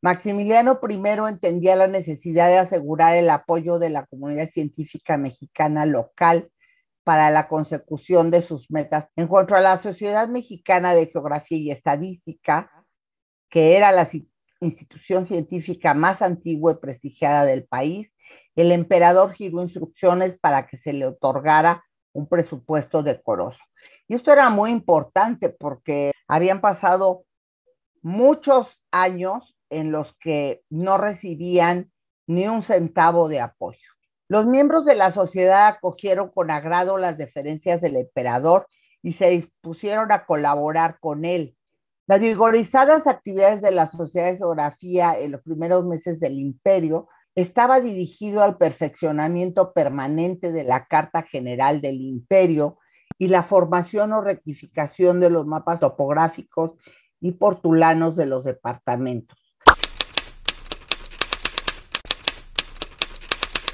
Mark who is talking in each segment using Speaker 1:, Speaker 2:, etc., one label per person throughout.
Speaker 1: Maximiliano I entendía la necesidad de asegurar el apoyo de la comunidad científica mexicana local para la consecución de sus metas. En cuanto a la Sociedad Mexicana de Geografía y Estadística, que era la institución científica más antigua y prestigiada del país, el emperador giró instrucciones para que se le otorgara un presupuesto decoroso. Y esto era muy importante porque habían pasado muchos años en los que no recibían ni un centavo de apoyo. Los miembros de la sociedad acogieron con agrado las deferencias del emperador y se dispusieron a colaborar con él. Las vigorizadas actividades de la Sociedad de Geografía en los primeros meses del imperio estaba dirigido al perfeccionamiento permanente de la Carta General del Imperio y la formación o rectificación de los mapas topográficos y portulanos de los departamentos.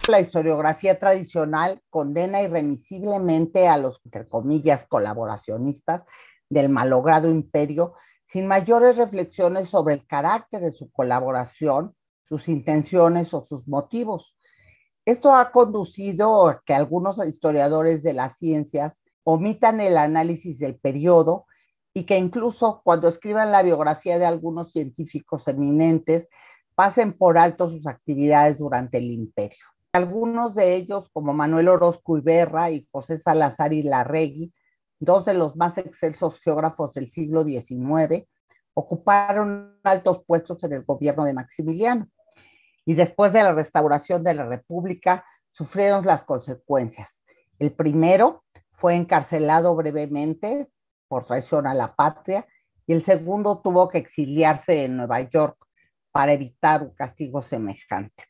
Speaker 1: La historiografía tradicional condena irremisiblemente a los, entre comillas, colaboracionistas del malogrado imperio sin mayores reflexiones sobre el carácter de su colaboración, sus intenciones o sus motivos. Esto ha conducido a que algunos historiadores de las ciencias omitan el análisis del periodo y que incluso cuando escriban la biografía de algunos científicos eminentes pasen por alto sus actividades durante el imperio algunos de ellos, como Manuel Orozco Iberra y José Salazar y Larregui, dos de los más excelsos geógrafos del siglo XIX, ocuparon altos puestos en el gobierno de Maximiliano. Y después de la restauración de la República, sufrieron las consecuencias. El primero fue encarcelado brevemente por traición a la patria y el segundo tuvo que exiliarse en Nueva York para evitar un castigo semejante.